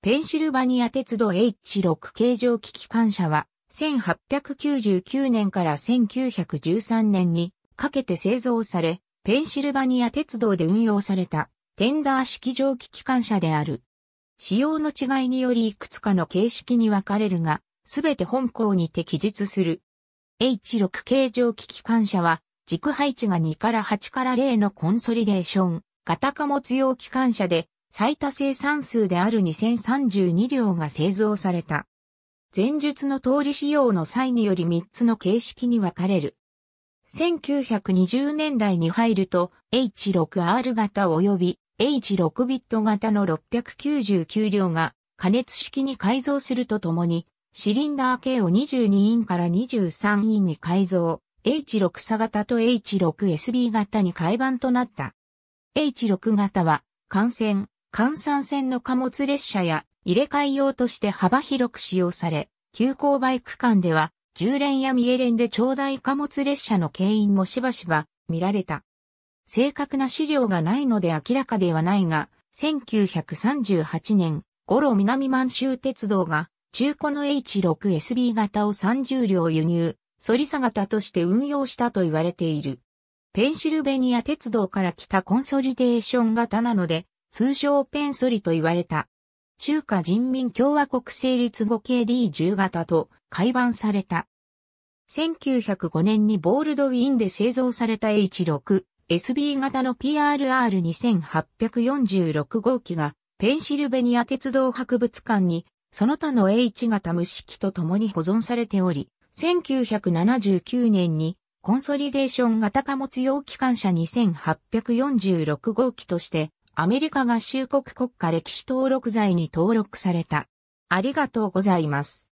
ペンシルバニア鉄道 H6 形状機機関車は、1899年から1913年にかけて製造され、ペンシルバニア鉄道で運用されたテンダー式蒸気機関車である。仕様の違いによりいくつかの形式に分かれるが、すべて本校にて記述する。H6 形状機機関車は、軸配置が2から8から0のコンソリデーション、型貨物用機関車で、最多生産数である2032両が製造された。前述の通り仕様の際により3つの形式に分かれる。1920年代に入ると H6R 型及び H6 ビット型の699両が加熱式に改造するとともにシリンダー系を22インから23インに改造、H6 差型と H6SB 型に改版となった。H6 型は、感染、換算線の貨物列車や入れ替え用として幅広く使用され、急勾配区間では、重連や三重連で長大貨物列車の牽引もしばしば見られた。正確な資料がないので明らかではないが、1938年、五路南満州鉄道が中古の H6SB 型を30両輸入、ソリサ型として運用したと言われている。ペンシルベニア鉄道から来たコンソリデーション型なので、通称ペンソリと言われた。中華人民共和国成立後 KD10 型と改版された。1905年にボールドウィンで製造された H6、SB 型の PRR2846 号機がペンシルベニア鉄道博物館にその他の H 型無式と共に保存されており、1979年にコンソリデーション型貨物用機関車2846号機としてアメリカ合衆国国家歴史登録罪に登録された。ありがとうございます。